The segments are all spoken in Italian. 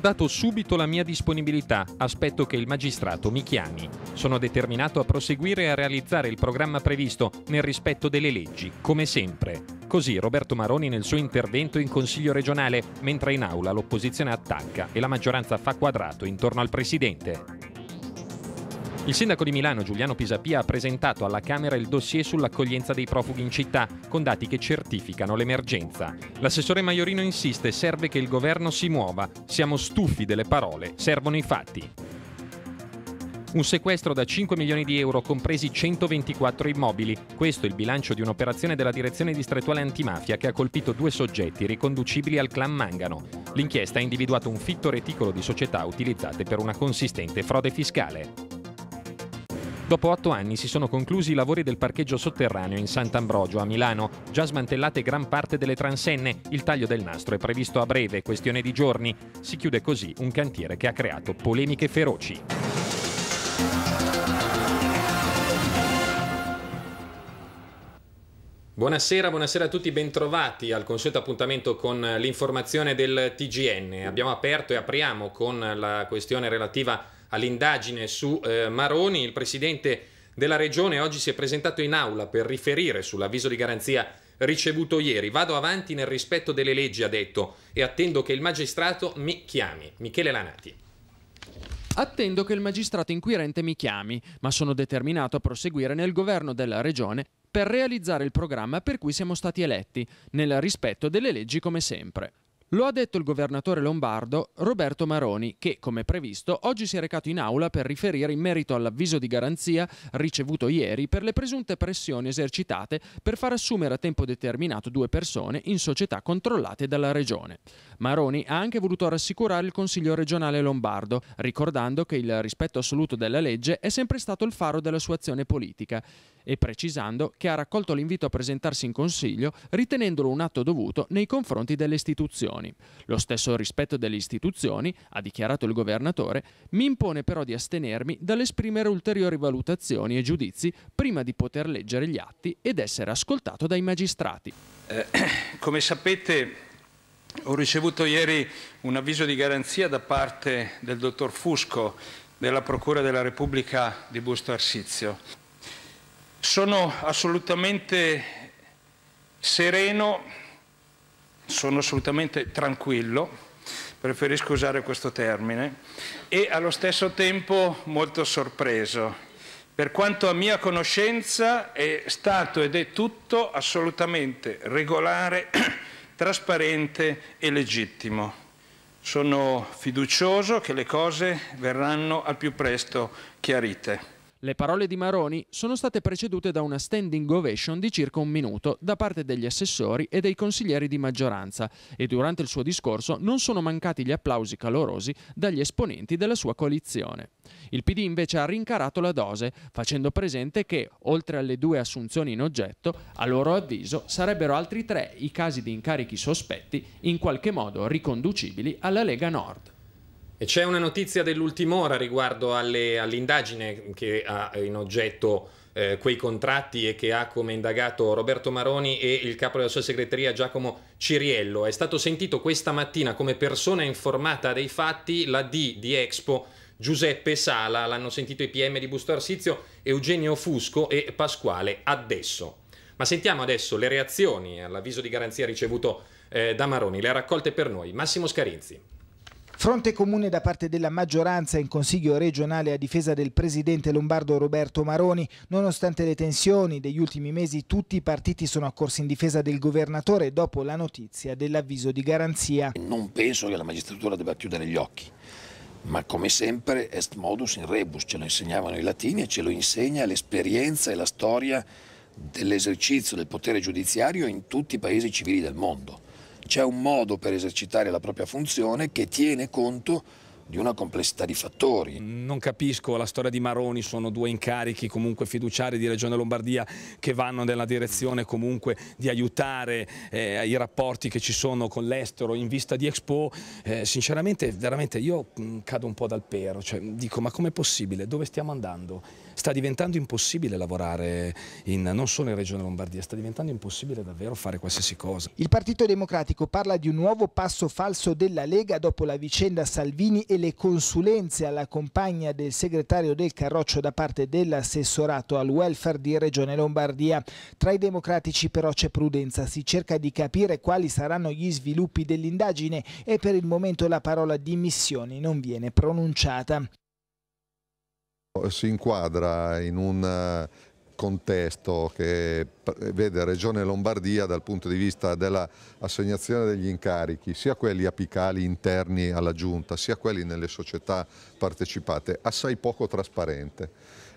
dato subito la mia disponibilità, aspetto che il magistrato mi chiami. Sono determinato a proseguire e a realizzare il programma previsto nel rispetto delle leggi, come sempre. Così Roberto Maroni nel suo intervento in Consiglio regionale, mentre in aula l'opposizione attacca e la maggioranza fa quadrato intorno al Presidente. Il sindaco di Milano Giuliano Pisapia ha presentato alla Camera il dossier sull'accoglienza dei profughi in città, con dati che certificano l'emergenza. L'assessore Maiorino insiste, serve che il governo si muova, siamo stufi delle parole, servono i fatti. Un sequestro da 5 milioni di euro, compresi 124 immobili. Questo è il bilancio di un'operazione della Direzione Distrettuale Antimafia che ha colpito due soggetti riconducibili al clan Mangano. L'inchiesta ha individuato un fitto reticolo di società utilizzate per una consistente frode fiscale. Dopo otto anni si sono conclusi i lavori del parcheggio sotterraneo in Sant'Ambrogio a Milano, già smantellate gran parte delle transenne, il taglio del nastro è previsto a breve, questione di giorni. Si chiude così un cantiere che ha creato polemiche feroci. Buonasera, buonasera a tutti, bentrovati al consueto appuntamento con l'informazione del TGN. Abbiamo aperto e apriamo con la questione relativa all'indagine su eh, Maroni. Il presidente della regione oggi si è presentato in aula per riferire sull'avviso di garanzia ricevuto ieri. Vado avanti nel rispetto delle leggi, ha detto, e attendo che il magistrato mi chiami. Michele Lanati. Attendo che il magistrato inquirente mi chiami, ma sono determinato a proseguire nel governo della regione per realizzare il programma per cui siamo stati eletti, nel rispetto delle leggi come sempre. Lo ha detto il governatore lombardo Roberto Maroni, che, come previsto, oggi si è recato in aula per riferire in merito all'avviso di garanzia ricevuto ieri per le presunte pressioni esercitate per far assumere a tempo determinato due persone in società controllate dalla Regione. Maroni ha anche voluto rassicurare il Consiglio regionale lombardo, ricordando che il rispetto assoluto della legge è sempre stato il faro della sua azione politica e precisando che ha raccolto l'invito a presentarsi in Consiglio ritenendolo un atto dovuto nei confronti delle istituzioni. Lo stesso rispetto delle istituzioni, ha dichiarato il governatore, mi impone però di astenermi dall'esprimere ulteriori valutazioni e giudizi prima di poter leggere gli atti ed essere ascoltato dai magistrati. Eh, come sapete ho ricevuto ieri un avviso di garanzia da parte del dottor Fusco della Procura della Repubblica di Busto Arsizio. Sono assolutamente sereno, sono assolutamente tranquillo, preferisco usare questo termine, e allo stesso tempo molto sorpreso. Per quanto a mia conoscenza è stato ed è tutto assolutamente regolare, trasparente e legittimo. Sono fiducioso che le cose verranno al più presto chiarite. Le parole di Maroni sono state precedute da una standing ovation di circa un minuto da parte degli assessori e dei consiglieri di maggioranza e durante il suo discorso non sono mancati gli applausi calorosi dagli esponenti della sua coalizione. Il PD invece ha rincarato la dose facendo presente che, oltre alle due assunzioni in oggetto, a loro avviso sarebbero altri tre i casi di incarichi sospetti in qualche modo riconducibili alla Lega Nord. E c'è una notizia dell'ultima ora riguardo alle, all'indagine che ha in oggetto eh, quei contratti e che ha come indagato Roberto Maroni e il capo della sua segreteria Giacomo Ciriello. È stato sentito questa mattina come persona informata dei fatti la D di Expo Giuseppe Sala, l'hanno sentito i PM di Busto Arsizio, Eugenio Fusco e Pasquale Adesso. Ma sentiamo adesso le reazioni all'avviso di garanzia ricevuto eh, da Maroni, le ha raccolte per noi Massimo Scarinzi. Fronte comune da parte della maggioranza in Consiglio regionale a difesa del presidente lombardo Roberto Maroni. Nonostante le tensioni degli ultimi mesi, tutti i partiti sono accorsi in difesa del governatore dopo la notizia dell'avviso di garanzia. Non penso che la magistratura debba chiudere gli occhi ma come sempre est modus in rebus, ce lo insegnavano i latini e ce lo insegna l'esperienza e la storia dell'esercizio del potere giudiziario in tutti i paesi civili del mondo. C'è un modo per esercitare la propria funzione che tiene conto di una complessità di fattori. Non capisco la storia di Maroni, sono due incarichi comunque fiduciari di Regione Lombardia che vanno nella direzione comunque di aiutare eh, i rapporti che ci sono con l'estero in vista di Expo. Eh, sinceramente, veramente io mh, mm, cado un po' dal pero, cioè, dico ma com'è possibile? Dove stiamo andando? sta diventando impossibile lavorare in, non solo in Regione Lombardia, sta diventando impossibile davvero fare qualsiasi cosa. Il Partito Democratico parla di un nuovo passo falso della Lega dopo la vicenda Salvini e le consulenze alla compagna del segretario del Carroccio da parte dell'assessorato al welfare di Regione Lombardia. Tra i democratici però c'è prudenza, si cerca di capire quali saranno gli sviluppi dell'indagine e per il momento la parola dimissioni non viene pronunciata. Si inquadra in un eh, contesto che vede Regione Lombardia dal punto di vista dell'assegnazione degli incarichi, sia quelli apicali interni alla Giunta, sia quelli nelle società partecipate, assai poco trasparente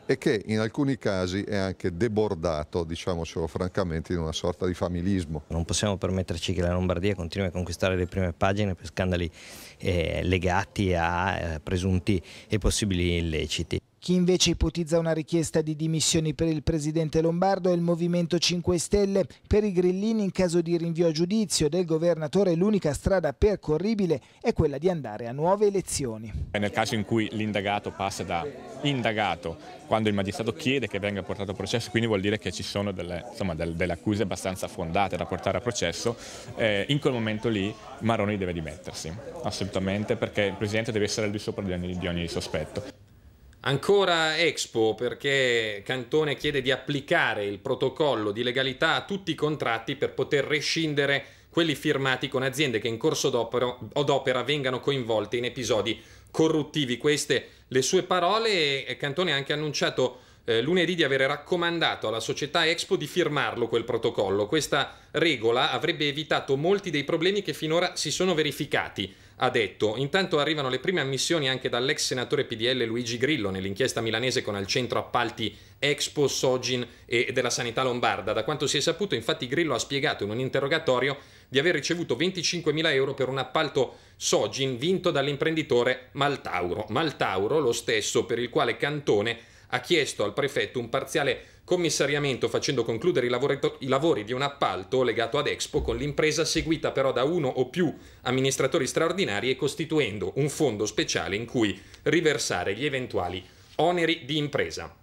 e che in alcuni casi è anche debordato, diciamocelo francamente, in una sorta di familismo. Non possiamo permetterci che la Lombardia continui a conquistare le prime pagine per scandali eh, legati a eh, presunti e possibili illeciti. Chi invece ipotizza una richiesta di dimissioni per il presidente Lombardo è il Movimento 5 Stelle. Per i grillini, in caso di rinvio a giudizio del governatore, l'unica strada percorribile è quella di andare a nuove elezioni. Nel caso in cui l'indagato passa da indagato, quando il magistrato chiede che venga portato a processo, quindi vuol dire che ci sono delle, insomma, delle accuse abbastanza fondate da portare a processo, eh, in quel momento lì Maroni deve dimettersi, assolutamente, perché il presidente deve essere al di sopra di ogni, di ogni sospetto. Ancora Expo perché Cantone chiede di applicare il protocollo di legalità a tutti i contratti per poter rescindere quelli firmati con aziende che in corso d'opera vengano coinvolte in episodi corruttivi. Queste le sue parole e Cantone ha anche annunciato eh, lunedì di aver raccomandato alla società Expo di firmarlo quel protocollo. Questa regola avrebbe evitato molti dei problemi che finora si sono verificati ha detto intanto arrivano le prime ammissioni anche dall'ex senatore PDL Luigi Grillo nell'inchiesta milanese con al centro appalti Expo, Sogin e della sanità lombarda. Da quanto si è saputo infatti Grillo ha spiegato in un interrogatorio di aver ricevuto 25.000 euro per un appalto Sogin vinto dall'imprenditore Maltauro. Maltauro lo stesso per il quale Cantone ha chiesto al prefetto un parziale commissariamento facendo concludere i, i, lavori di un appalto legato ad Expo con l'impresa seguita però da uno o più amministratori straordinari e costituendo un fondo speciale in cui riversare gli eventuali oneri di impresa.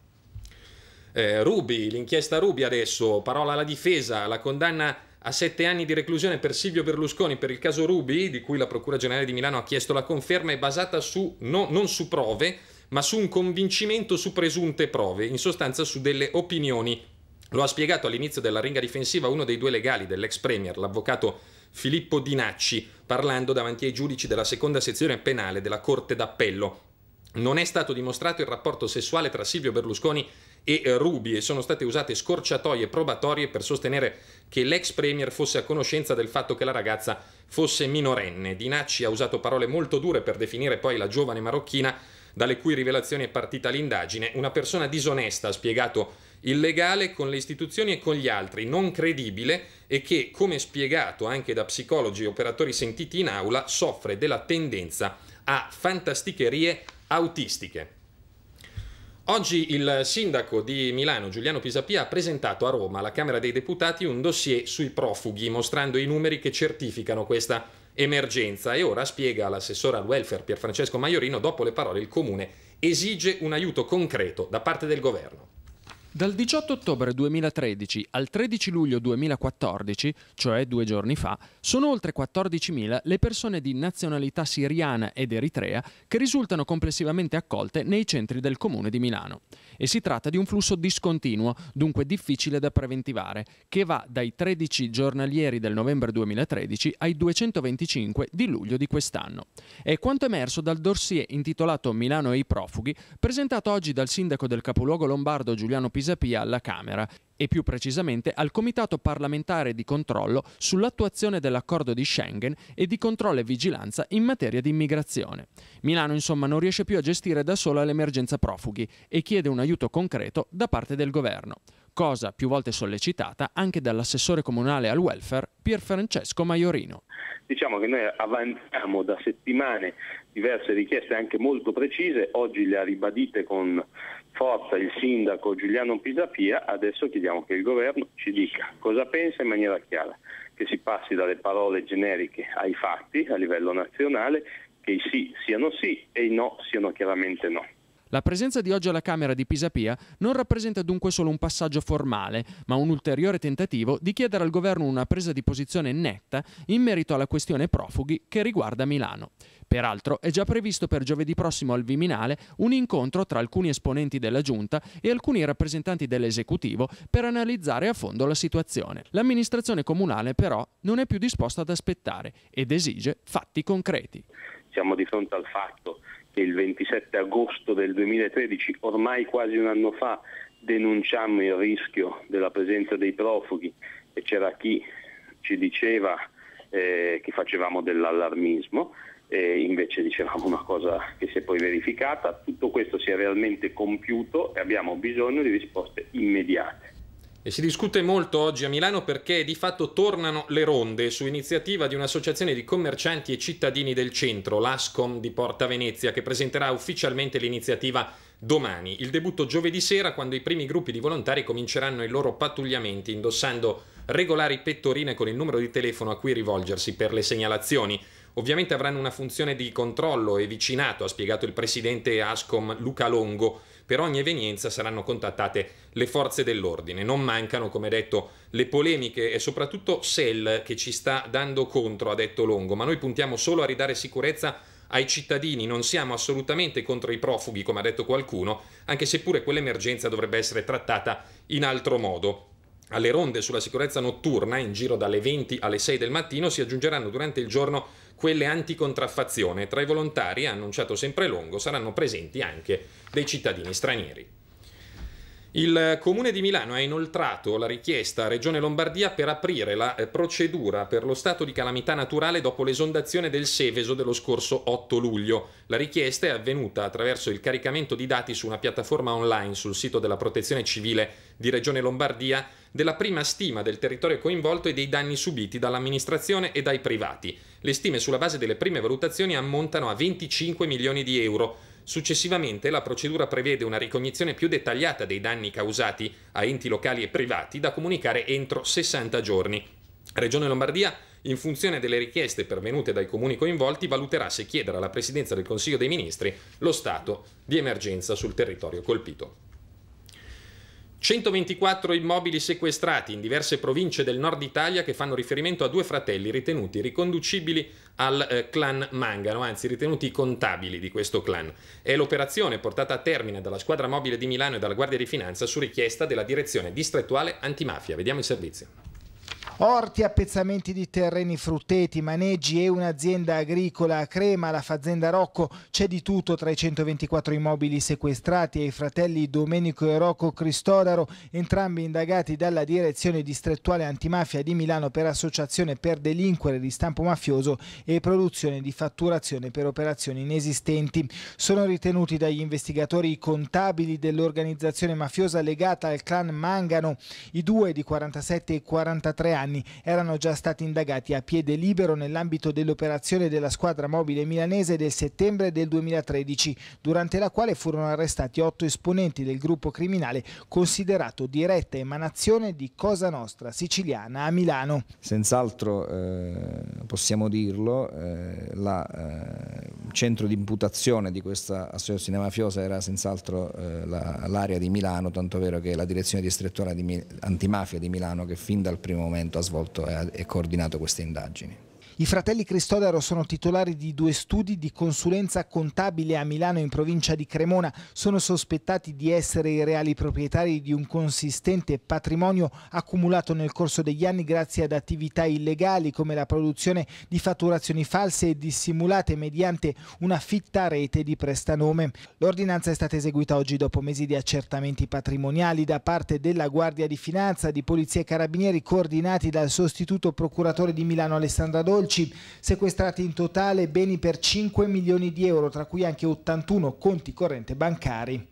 Eh, Rubi, l'inchiesta Rubi adesso, parola alla difesa, la condanna a sette anni di reclusione per Silvio Berlusconi per il caso Rubi, di cui la Procura Generale di Milano ha chiesto la conferma, è basata su, no, non su prove, ma su un convincimento su presunte prove, in sostanza su delle opinioni. Lo ha spiegato all'inizio della ringa difensiva uno dei due legali dell'ex Premier, l'avvocato Filippo Dinacci, parlando davanti ai giudici della seconda sezione penale della Corte d'Appello. Non è stato dimostrato il rapporto sessuale tra Silvio Berlusconi e eh, Rubi e sono state usate scorciatoie probatorie per sostenere che l'ex premier fosse a conoscenza del fatto che la ragazza fosse minorenne. Dinacci ha usato parole molto dure per definire poi la giovane marocchina dalle cui rivelazioni è partita l'indagine. Una persona disonesta, ha spiegato illegale con le istituzioni e con gli altri, non credibile e che, come spiegato anche da psicologi e operatori sentiti in aula, soffre della tendenza a fantasticherie autistiche. Oggi il sindaco di Milano Giuliano Pisapia ha presentato a Roma alla Camera dei Deputati un dossier sui profughi, mostrando i numeri che certificano questa situazione emergenza e ora spiega l'assessore al welfare Pierfrancesco Maiorino dopo le parole il comune esige un aiuto concreto da parte del governo. Dal 18 ottobre 2013 al 13 luglio 2014, cioè due giorni fa, sono oltre 14.000 le persone di nazionalità siriana ed eritrea che risultano complessivamente accolte nei centri del comune di Milano. E si tratta di un flusso discontinuo, dunque difficile da preventivare, che va dai 13 giornalieri del novembre 2013 ai 225 di luglio di quest'anno. È quanto emerso dal dossier intitolato Milano e i profughi, presentato oggi dal sindaco del capoluogo lombardo Giuliano Pino Pisapia alla Camera e più precisamente al Comitato parlamentare di controllo sull'attuazione dell'accordo di Schengen e di controllo e vigilanza in materia di immigrazione. Milano insomma non riesce più a gestire da sola l'emergenza profughi e chiede un aiuto concreto da parte del governo, cosa più volte sollecitata anche dall'assessore comunale al welfare Pier Francesco Maiorino. Diciamo che noi avanziamo da settimane diverse richieste anche molto precise, oggi le ha ribadite con forza il sindaco Giuliano Pisapia, adesso chiediamo che il governo ci dica cosa pensa in maniera chiara, che si passi dalle parole generiche ai fatti a livello nazionale, che i sì siano sì e i no siano chiaramente no. La presenza di oggi alla Camera di Pisapia non rappresenta dunque solo un passaggio formale, ma un ulteriore tentativo di chiedere al governo una presa di posizione netta in merito alla questione profughi che riguarda Milano. Peraltro è già previsto per giovedì prossimo al Viminale un incontro tra alcuni esponenti della Giunta e alcuni rappresentanti dell'esecutivo per analizzare a fondo la situazione. L'amministrazione comunale però non è più disposta ad aspettare ed esige fatti concreti. Siamo di fronte al fatto il 27 agosto del 2013, ormai quasi un anno fa, denunciammo il rischio della presenza dei profughi e c'era chi ci diceva eh, che facevamo dell'allarmismo e invece dicevamo una cosa che si è poi verificata. Tutto questo si è realmente compiuto e abbiamo bisogno di risposte immediate. E si discute molto oggi a Milano perché di fatto tornano le ronde su iniziativa di un'associazione di commercianti e cittadini del centro, l'ASCOM di Porta Venezia, che presenterà ufficialmente l'iniziativa domani. Il debutto giovedì sera quando i primi gruppi di volontari cominceranno i loro pattugliamenti indossando regolari pettorine con il numero di telefono a cui rivolgersi per le segnalazioni. Ovviamente avranno una funzione di controllo e vicinato, ha spiegato il presidente ASCOM Luca Longo per ogni evenienza saranno contattate le forze dell'ordine. Non mancano, come detto, le polemiche e soprattutto Sell che ci sta dando contro, ha detto Longo, ma noi puntiamo solo a ridare sicurezza ai cittadini, non siamo assolutamente contro i profughi, come ha detto qualcuno, anche se pure quell'emergenza dovrebbe essere trattata in altro modo. Alle ronde sulla sicurezza notturna, in giro dalle 20 alle 6 del mattino, si aggiungeranno durante il giorno quelle anticontraffazione. Tra i volontari, ha annunciato sempre Longo, saranno presenti anche dei cittadini stranieri. Il Comune di Milano ha inoltrato la richiesta a Regione Lombardia per aprire la eh, procedura per lo stato di calamità naturale dopo l'esondazione del Seveso dello scorso 8 luglio. La richiesta è avvenuta attraverso il caricamento di dati su una piattaforma online sul sito della Protezione Civile di Regione Lombardia della prima stima del territorio coinvolto e dei danni subiti dall'amministrazione e dai privati. Le stime sulla base delle prime valutazioni ammontano a 25 milioni di euro. Successivamente la procedura prevede una ricognizione più dettagliata dei danni causati a enti locali e privati da comunicare entro 60 giorni. Regione Lombardia in funzione delle richieste pervenute dai comuni coinvolti, valuterà se chiedere alla Presidenza del Consiglio dei Ministri lo stato di emergenza sul territorio colpito. 124 immobili sequestrati in diverse province del nord Italia che fanno riferimento a due fratelli ritenuti riconducibili al eh, clan Mangano, anzi ritenuti contabili di questo clan. È l'operazione portata a termine dalla squadra mobile di Milano e dalla Guardia di Finanza su richiesta della direzione distrettuale antimafia. Vediamo il servizio. Orti, appezzamenti di terreni frutteti, maneggi e un'azienda agricola a Crema, la Fazenda Rocco, c'è di tutto tra i 124 immobili sequestrati e i fratelli Domenico e Rocco Cristodaro, entrambi indagati dalla direzione distrettuale antimafia di Milano per associazione per delinquere di stampo mafioso e produzione di fatturazione per operazioni inesistenti. Sono ritenuti dagli investigatori i contabili dell'organizzazione mafiosa legata al clan Mangano, i due di 47 e 43 anni anni erano già stati indagati a piede libero nell'ambito dell'operazione della squadra mobile milanese del settembre del 2013, durante la quale furono arrestati otto esponenti del gruppo criminale considerato diretta emanazione di Cosa Nostra siciliana a Milano. Senz'altro eh, possiamo dirlo, eh, la, eh, il centro di imputazione di questa associazione mafiosa era senz'altro eh, l'area la, di Milano, tanto vero che la direzione distrettuale di, antimafia di Milano che fin dal primo momento ha svolto e coordinato queste indagini. I fratelli Cristodaro sono titolari di due studi di consulenza contabile a Milano in provincia di Cremona. Sono sospettati di essere i reali proprietari di un consistente patrimonio accumulato nel corso degli anni grazie ad attività illegali come la produzione di fatturazioni false e dissimulate mediante una fitta rete di prestanome. L'ordinanza è stata eseguita oggi dopo mesi di accertamenti patrimoniali da parte della Guardia di Finanza, di Polizia e Carabinieri coordinati dal sostituto procuratore di Milano Alessandra Dolce veloci, sequestrati in totale beni per 5 milioni di euro, tra cui anche 81 conti corrente bancari.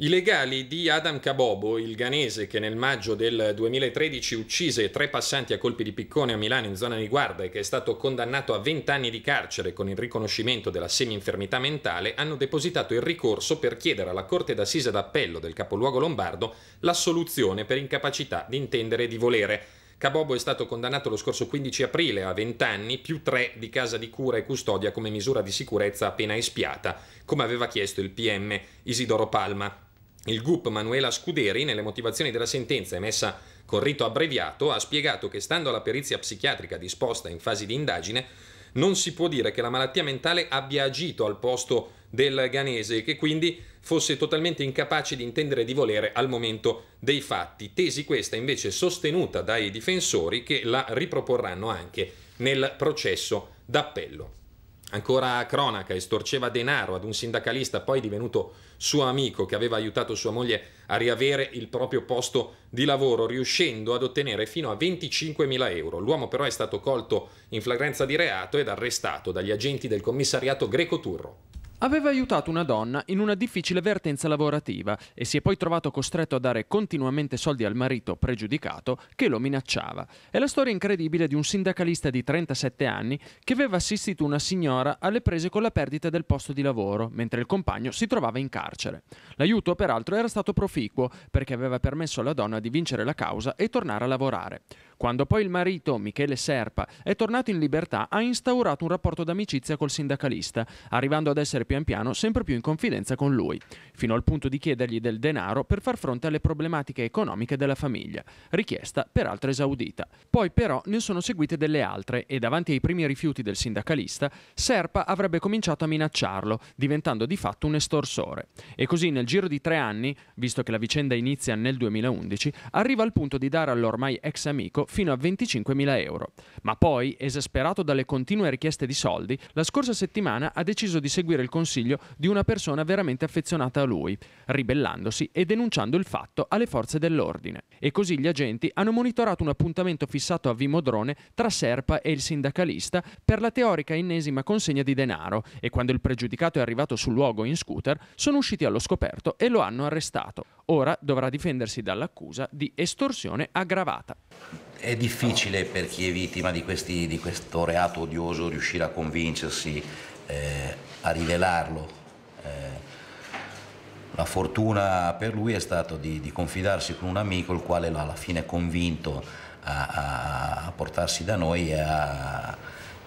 I legali di Adam Cabobo, il ghanese che nel maggio del 2013 uccise tre passanti a colpi di piccone a Milano in zona di guarda e che è stato condannato a 20 anni di carcere con il riconoscimento della semi-infermità mentale, hanno depositato il ricorso per chiedere alla Corte d'Assise d'Appello del capoluogo lombardo l'assoluzione per incapacità di intendere e di volere. Cabobo è stato condannato lo scorso 15 aprile a 20 anni più 3 di casa di cura e custodia come misura di sicurezza appena espiata, come aveva chiesto il PM Isidoro Palma. Il GUP Manuela Scuderi, nelle motivazioni della sentenza emessa con rito abbreviato, ha spiegato che, stando alla perizia psichiatrica disposta in fase di indagine, non si può dire che la malattia mentale abbia agito al posto del Ganese e che quindi fosse totalmente incapace di intendere di volere al momento dei fatti. Tesi questa invece sostenuta dai difensori che la riproporranno anche nel processo d'appello. Ancora cronaca, estorceva denaro ad un sindacalista poi divenuto suo amico che aveva aiutato sua moglie a riavere il proprio posto di lavoro, riuscendo ad ottenere fino a 25.000 euro. L'uomo però è stato colto in flagranza di reato ed arrestato dagli agenti del commissariato greco-turro. Aveva aiutato una donna in una difficile vertenza lavorativa e si è poi trovato costretto a dare continuamente soldi al marito pregiudicato che lo minacciava. È la storia incredibile di un sindacalista di 37 anni che aveva assistito una signora alle prese con la perdita del posto di lavoro, mentre il compagno si trovava in carcere. L'aiuto peraltro era stato proficuo perché aveva permesso alla donna di vincere la causa e tornare a lavorare. Quando poi il marito, Michele Serpa, è tornato in libertà, ha instaurato un rapporto d'amicizia col sindacalista, arrivando ad essere pian piano sempre più in confidenza con lui, fino al punto di chiedergli del denaro per far fronte alle problematiche economiche della famiglia, richiesta peraltro esaudita. Poi però ne sono seguite delle altre e davanti ai primi rifiuti del sindacalista, Serpa avrebbe cominciato a minacciarlo, diventando di fatto un estorsore. E così nel giro di tre anni, visto che la vicenda inizia nel 2011, arriva al punto di dare all'ormai ex amico fino a 25.000 euro. Ma poi, esasperato dalle continue richieste di soldi, la scorsa settimana ha deciso di seguire il consiglio di una persona veramente affezionata a lui, ribellandosi e denunciando il fatto alle forze dell'ordine. E così gli agenti hanno monitorato un appuntamento fissato a Vimodrone tra Serpa e il sindacalista per la teorica ennesima consegna di denaro e quando il pregiudicato è arrivato sul luogo in scooter sono usciti allo scoperto e lo hanno arrestato. Ora dovrà difendersi dall'accusa di estorsione aggravata è difficile per chi è vittima di, questi, di questo reato odioso riuscire a convincersi, eh, a rivelarlo. Eh, la fortuna per lui è stata di, di, confidarsi con un amico il quale l'ha alla fine convinto a, a portarsi da noi e a,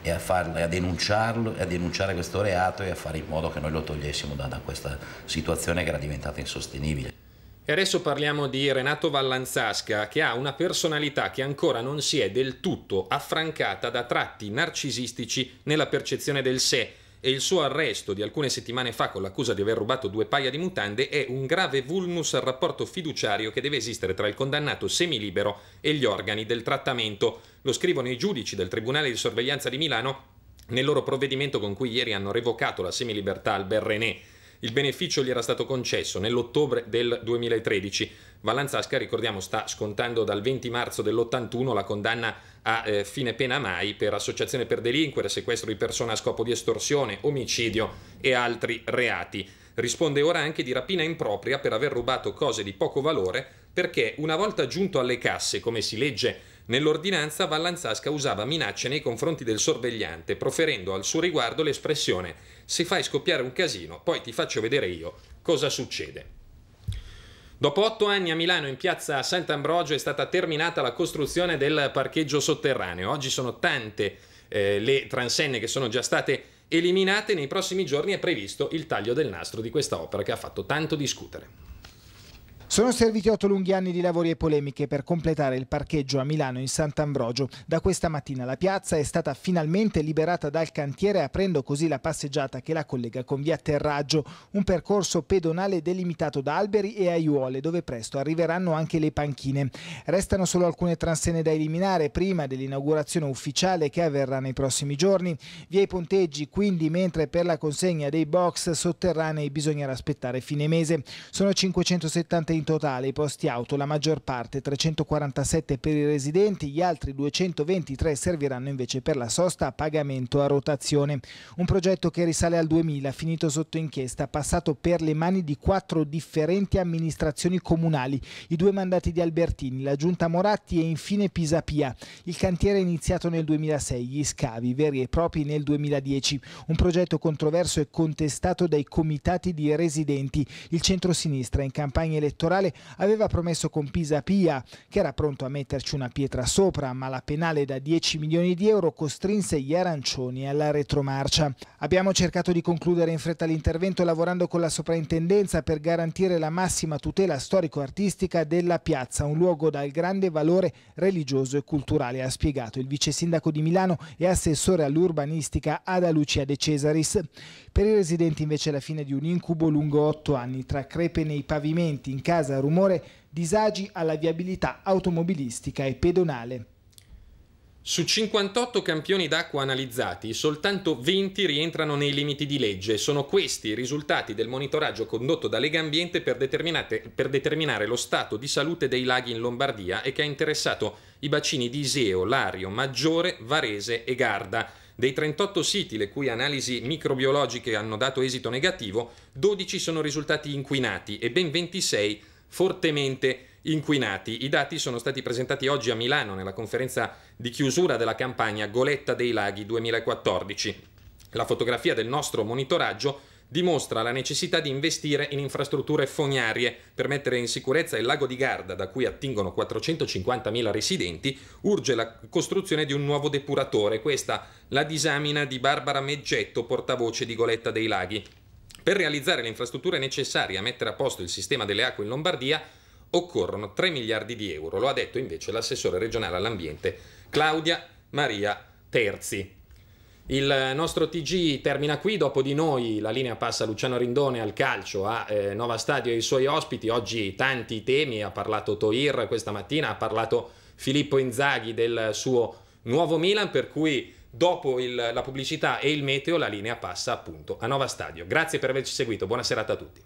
e a, farlo, a, denunciarlo, a denunciare questo reato e a fare in modo che noi lo togliessimo da, da questa situazione che era diventata insostenibile. E adesso parliamo di Renato Vallanzasca, che ha una personalità che ancora non si è del tutto affrancata da tratti narcisistici nella percezione del sé e il suo arresto di alcune settimane fa con l'accusa di aver rubato due paia di mutande è un grave vulnus al rapporto fiduciario che deve esistere tra il condannato semilibero e gli organi del trattamento. Lo scrivono i giudici del Tribunale di Sorveglianza di Milano nel loro provvedimento con cui ieri hanno revocato la semilibertà al Berrenè. Il beneficio gli era stato concesso nell'ottobre del 2013. Valanzasca, ricordiamo, sta scontando dal 20 marzo dell'81 la condanna a eh, fine pena mai per associazione per delinquere, sequestro di persona a scopo di estorsione, omicidio e altri reati. Risponde ora anche di rapina impropria per aver rubato cose di poco valore perché una volta giunto alle casse, come si legge Nell'ordinanza Vallanzasca usava minacce nei confronti del sorvegliante, proferendo al suo riguardo l'espressione se fai scoppiare un casino, poi ti faccio vedere io cosa succede. Dopo otto anni a Milano in piazza Sant'Ambrogio è stata terminata la costruzione del parcheggio sotterraneo. Oggi sono tante eh, le transenne che sono già state eliminate. Nei prossimi giorni è previsto il taglio del nastro di questa opera che ha fatto tanto discutere. Sono serviti otto lunghi anni di lavori e polemiche per completare il parcheggio a Milano in Sant'Ambrogio. Da questa mattina la piazza è stata finalmente liberata dal cantiere aprendo così la passeggiata che la collega con via Terraggio, un percorso pedonale delimitato da alberi e aiuole dove presto arriveranno anche le panchine. Restano solo alcune transene da eliminare prima dell'inaugurazione ufficiale che avverrà nei prossimi giorni. Via i ponteggi quindi mentre per la consegna dei box sotterranei bisognerà aspettare fine mese. Sono 570 in totale i posti auto, la maggior parte 347 per i residenti, gli altri 223 serviranno invece per la sosta a pagamento a rotazione. Un progetto che risale al 2000, finito sotto inchiesta, passato per le mani di quattro differenti amministrazioni comunali, i due mandati di Albertini, la Giunta Moratti e infine Pisapia. Il cantiere è iniziato nel 2006, gli scavi veri e propri nel 2010. Un progetto controverso e contestato dai comitati di residenti. Il centro-sinistra in campagna elettorale elettorale aveva promesso con Pisa Pia, che era pronto a metterci una pietra sopra, ma la penale da 10 milioni di euro costrinse gli arancioni alla retromarcia. Abbiamo cercato di concludere in fretta l'intervento lavorando con la soprintendenza per garantire la massima tutela storico-artistica della piazza, un luogo dal grande valore religioso e culturale, ha spiegato il vice sindaco di Milano e assessore all'urbanistica Ada Lucia De Cesaris. Per i residenti invece la fine di un incubo lungo otto anni tra crepe nei pavimenti, in casa casa, rumore, disagi alla viabilità automobilistica e pedonale. Su 58 campioni d'acqua analizzati, soltanto 20 rientrano nei limiti di legge. Sono questi i risultati del monitoraggio condotto da Lega Ambiente per, per determinare lo stato di salute dei laghi in Lombardia e che ha interessato i bacini di Iseo, Lario, Maggiore, Varese e Garda. Dei 38 siti le cui analisi microbiologiche hanno dato esito negativo, 12 sono risultati inquinati e ben 26 fortemente inquinati. I dati sono stati presentati oggi a Milano nella conferenza di chiusura della campagna Goletta dei Laghi 2014. La fotografia del nostro monitoraggio dimostra la necessità di investire in infrastrutture fognarie per mettere in sicurezza il lago di Garda, da cui attingono 450.000 residenti, urge la costruzione di un nuovo depuratore. Questa la disamina di Barbara Meggetto, portavoce di Goletta dei Laghi. Per realizzare le infrastrutture necessarie a mettere a posto il sistema delle acque in Lombardia occorrono 3 miliardi di euro, lo ha detto invece l'assessore regionale all'ambiente Claudia Maria Terzi. Il nostro TG termina qui, dopo di noi la linea passa a Luciano Rindone al calcio, a eh, Nova Stadio e i suoi ospiti. Oggi tanti temi, ha parlato Toir questa mattina, ha parlato Filippo Inzaghi del suo nuovo Milan, per cui dopo il, la pubblicità e il meteo la linea passa appunto a Nova Stadio. Grazie per averci seguito, buona serata a tutti.